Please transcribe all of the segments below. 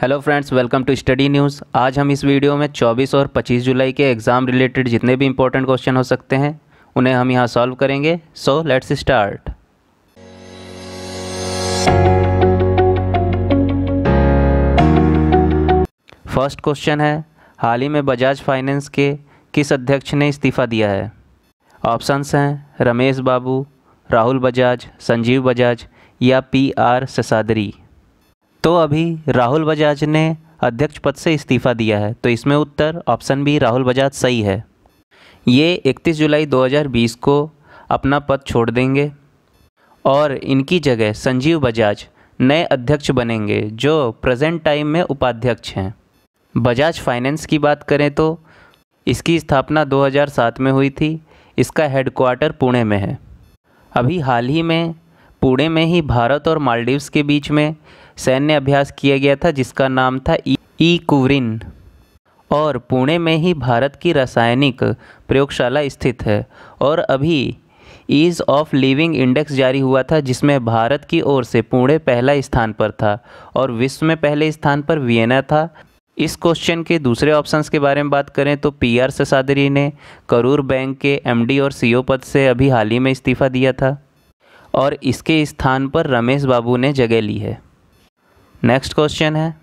hello friends welcome to study news आज हम इस वीडियो में 24 और 25 जुलाई के एग्ज़ाम रिलेटेड जितने भी इंपॉर्टेंट क्वेश्चन हो सकते हैं उन्हें हम यहाँ सॉल्व करेंगे so let's start first question है हाल ही में बजाज फाइनेंस के किस अध्यक्ष ने इस्तीफा दिया है ऑप्शंस हैं रमेश बाबू राहुल बजाज संजीव बजाज या पी आर ससादरी तो अभी राहुल बजाज ने अध्यक्ष पद से इस्तीफा दिया है तो इसमें उत्तर ऑप्शन बी राहुल बजाज सही है ये 31 जुलाई 2020 को अपना पद छोड़ देंगे और इनकी जगह संजीव बजाज नए अध्यक्ष बनेंगे जो प्रेजेंट टाइम में उपाध्यक्ष हैं बजाज फाइनेंस की बात करें तो इसकी स्थापना 2007 में हुई थी इसका हेडक्वार्टर पुणे में है अभी हाल ही में पुणे में ही भारत और मालदीव्स के बीच में सैन्य अभ्यास किया गया था जिसका नाम था ई कुवरिन और पुणे में ही भारत की रासायनिक प्रयोगशाला स्थित है और अभी ईज़ ऑफ लिविंग इंडेक्स जारी हुआ था जिसमें भारत की ओर से पुणे पहला स्थान पर था और विश्व में पहले स्थान पर वियना था इस क्वेश्चन के दूसरे ऑप्शंस के बारे में बात करें तो पी आर ससादरी ने करूर बैंक के एमडी और सीईओ पद से अभी हाल ही में इस्तीफ़ा दिया था और इसके स्थान पर रमेश बाबू ने जगह ली है नेक्स्ट क्वेश्चन है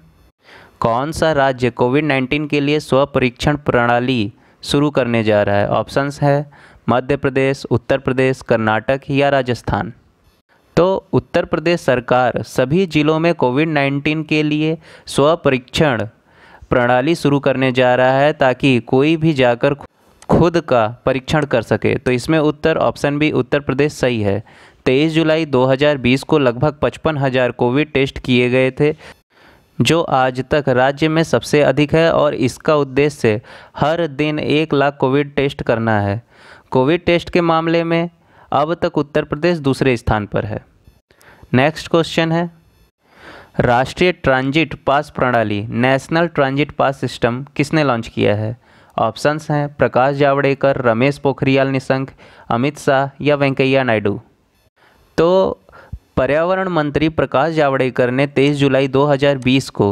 कौन सा राज्य कोविड 19 के लिए परीक्षण प्रणाली शुरू करने जा रहा है ऑप्शंस है मध्य प्रदेश उत्तर प्रदेश कर्नाटक या राजस्थान तो उत्तर प्रदेश सरकार सभी जिलों में कोविड 19 के लिए स्व परीक्षण प्रणाली शुरू करने जा रहा है ताकि कोई भी जाकर खुद का परीक्षण कर सके तो इसमें उत्तर ऑप्शन भी उत्तर प्रदेश सही है तेईस जुलाई 2020 को लगभग पचपन हज़ार कोविड टेस्ट किए गए थे जो आज तक राज्य में सबसे अधिक है और इसका उद्देश्य हर दिन एक लाख कोविड टेस्ट करना है कोविड टेस्ट के मामले में अब तक उत्तर प्रदेश दूसरे स्थान पर है नेक्स्ट क्वेश्चन है राष्ट्रीय ट्रांजिट पास प्रणाली नेशनल ट्रांजिट पास सिस्टम किसने लॉन्च किया है ऑप्शंस हैं प्रकाश जावड़ेकर रमेश पोखरियाल निशंक अमित शाह या वेंकैया नायडू तो पर्यावरण मंत्री प्रकाश जावड़ेकर ने 23 जुलाई 2020 को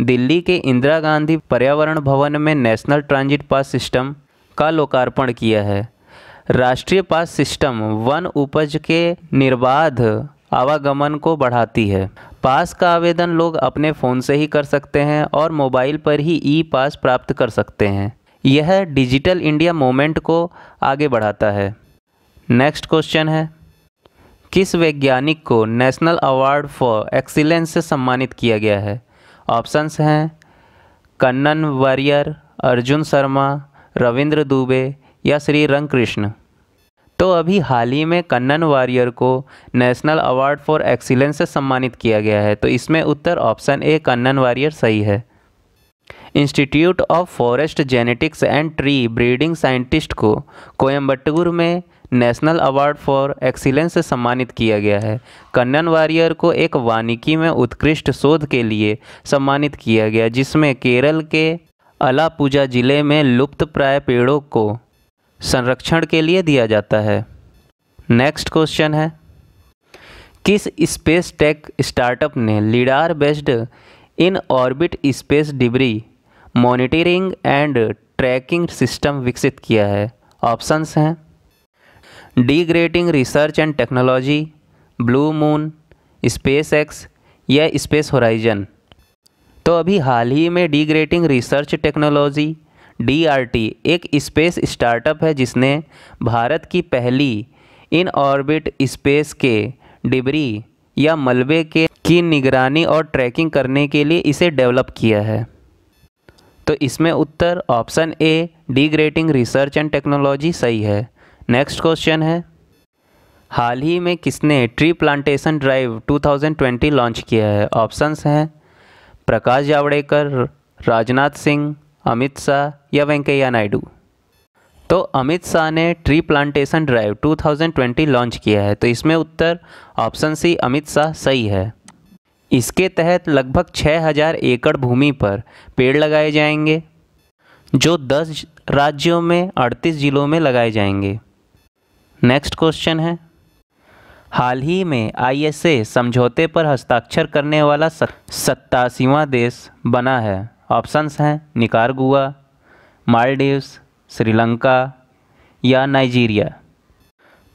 दिल्ली के इंदिरा गांधी पर्यावरण भवन में नेशनल ट्रांजिट पास सिस्टम का लोकार्पण किया है राष्ट्रीय पास सिस्टम वन उपज के निर्बाध आवागमन को बढ़ाती है पास का आवेदन लोग अपने फ़ोन से ही कर सकते हैं और मोबाइल पर ही ई पास प्राप्त कर सकते हैं यह डिजिटल इंडिया मोमेंट को आगे बढ़ाता है नेक्स्ट क्वेश्चन है किस वैज्ञानिक को नेशनल अवार्ड फॉर एक्सीलेंस से सम्मानित किया गया है ऑप्शंस हैं कन्नन वारियर अर्जुन शर्मा रविंद्र दुबे या श्री रंग कृष्ण तो अभी हाल ही में कन्नन वारियर को नेशनल अवार्ड फॉर एक्सीलेंस से सम्मानित किया गया है तो इसमें उत्तर ऑप्शन ए कन्नन वारियर सही है institute of forest genetics and tree breeding scientist को कोयम्बटूर में नेशनल अवार्ड फॉर एक्सीलेंस से सम्मानित किया गया है कन्नन वारियर को एक वानिकी में उत्कृष्ट शोध के लिए सम्मानित किया गया जिसमें केरल के अलापूजा जिले में लुप्त प्राय पेड़ों को संरक्षण के लिए दिया जाता है नेक्स्ट क्वेश्चन है किस स्पेस टेक स्टार्टअप ने lidar based in orbit space debris monitoring and tracking system विकसित किया है ऑप्शंस हैं डीग्रेटिंग research and technology Blue Moon SpaceX या स्पेस होराइजन तो अभी हाल ही में डीग्रेटिंग रिसर्च टेक्नोलॉजी डी एक स्पेस स्टार्टअप है जिसने भारत की पहली इन ऑर्बिट स्पेस के डिबरी या मलबे के की निगरानी और ट्रैकिंग करने के लिए इसे डेवलप किया है तो इसमें उत्तर ऑप्शन ए डीग्रेटिंग रिसर्च एंड टेक्नोलॉजी सही है नेक्स्ट क्वेश्चन है हाल ही में किसने ट्री प्लांटेशन ड्राइव 2020 लॉन्च किया है ऑप्शंस हैं प्रकाश जावड़ेकर राजनाथ सिंह अमित शाह या वेंकैया नायडू तो अमित शाह ने ट्री प्लांटेशन ड्राइव 2020 लॉन्च किया है तो इसमें उत्तर ऑप्शन सी अमित शाह सही है इसके तहत लगभग 6000 एकड़ भूमि पर पेड़ लगाए जाएंगे जो 10 राज्यों में 38 जिलों में लगाए जाएंगे नेक्स्ट क्वेश्चन है हाल ही में आईएसए समझौते पर हस्ताक्षर करने वाला सत्तासीवां देश बना है ऑप्शंस हैं निकारगुआ मालदीव्स श्रीलंका या नाइजीरिया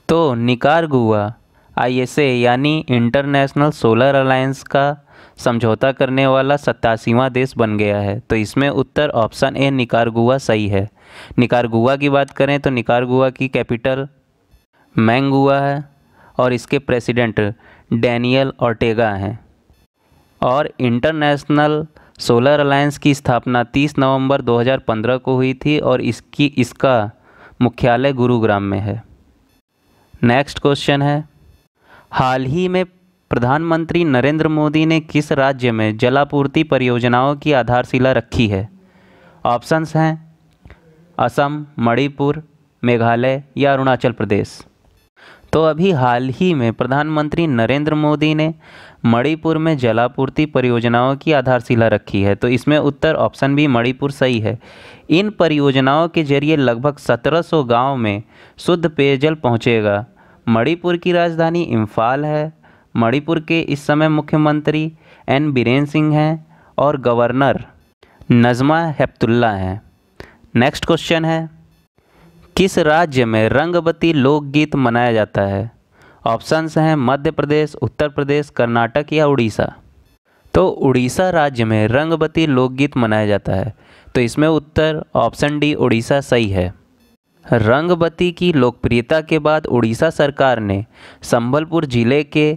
तो निकारगुआ आईएसए यानी इंटरनेशनल सोलर अलायंस का समझौता करने वाला सत्तासीवां देश बन गया है तो इसमें उत्तर ऑप्शन ए निकारगुआ सही है निकारगुआ की बात करें तो निकारगुआ की कैपिटल मैंग हुआ है और इसके प्रेसिडेंट डैनियल ऑर्टेगा हैं और इंटरनेशनल सोलर अलायंस की स्थापना 30 नवंबर 2015 को हुई थी और इसकी इसका मुख्यालय गुरुग्राम में है नेक्स्ट क्वेश्चन है हाल ही में प्रधानमंत्री नरेंद्र मोदी ने किस राज्य में जलापूर्ति परियोजनाओं की आधारशिला रखी है ऑप्शंस हैं असम मणिपुर मेघालय या अरुणाचल प्रदेश तो अभी हाल ही में प्रधानमंत्री नरेंद्र मोदी ने मणिपुर में जलापूर्ति परियोजनाओं की आधारशिला रखी है तो इसमें उत्तर ऑप्शन भी मणिपुर सही है इन परियोजनाओं के जरिए लगभग 1700 गांव में शुद्ध पेयजल पहुंचेगा मणिपुर की राजधानी इम्फाल है मणिपुर के इस समय मुख्यमंत्री एन बीरेन सिंह हैं और गवर्नर नज़मा हेप्तुल्ला हैं नेक्स्ट क्वेश्चन है किस राज्य में रंगबती लोकगीत मनाया जाता है ऑप्शंस हैं मध्य प्रदेश उत्तर प्रदेश कर्नाटक या उड़ीसा तो उड़ीसा राज्य में रंगबती लोकगीत मनाया जाता है तो इसमें उत्तर ऑप्शन डी उड़ीसा सही है रंगबती की लोकप्रियता के बाद उड़ीसा सरकार ने संबलपुर जिले के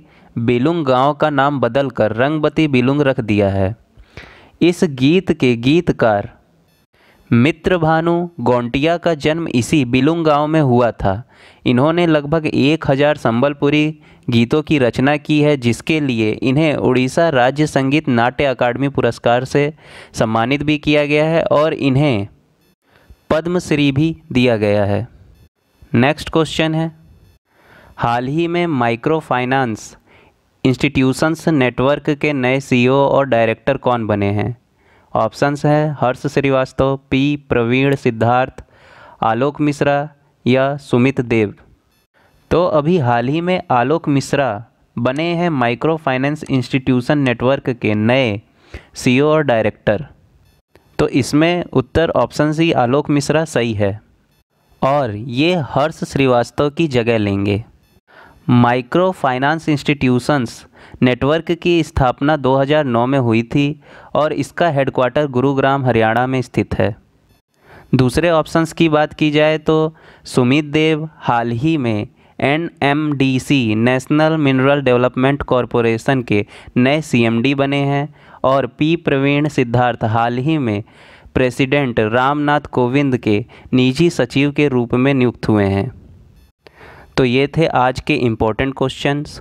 बिलुंग गांव का नाम बदलकर रंगबती बिलुंग रख दिया है इस गीत के गीतकार मित्र भानु गोंटिया का जन्म इसी बिलुंग गांव में हुआ था इन्होंने लगभग एक हज़ार संबलपुरी गीतों की रचना की है जिसके लिए इन्हें उड़ीसा राज्य संगीत नाट्य अकादमी पुरस्कार से सम्मानित भी किया गया है और इन्हें पद्मश्री भी दिया गया है नेक्स्ट क्वेश्चन है हाल ही में माइक्रो फाइनेंस इंस्टीट्यूशंस नेटवर्क के नए सीईओ और डायरेक्टर कौन बने हैं ऑप्शंस हैं हर्ष श्रीवास्तव पी प्रवीण सिद्धार्थ आलोक मिश्रा या सुमित देव तो अभी हाल ही में आलोक मिश्रा बने हैं माइक्रो फाइनेंस इंस्टीट्यूशन नेटवर्क के नए सीईओ और डायरेक्टर तो इसमें उत्तर ऑप्शन सी आलोक मिश्रा सही है और ये हर्ष श्रीवास्तव की जगह लेंगे माइक्रो फाइनेंस इंस्टीट्यूशंस नेटवर्क की स्थापना 2009 में हुई थी और इसका हेडक्वार्टर गुरुग्राम हरियाणा में स्थित है दूसरे ऑप्शंस की बात की जाए तो सुमित देव हाल ही में N national mineral development corporation के नए सीएमडी बने हैं और पी प्रवीण सिद्धार्थ हाल ही में प्रेसिडेंट रामनाथ कोविंद के निजी सचिव के रूप में नियुक्त हुए हैं तो ये थे आज के इम्पोर्टेंट क्वेश्चंस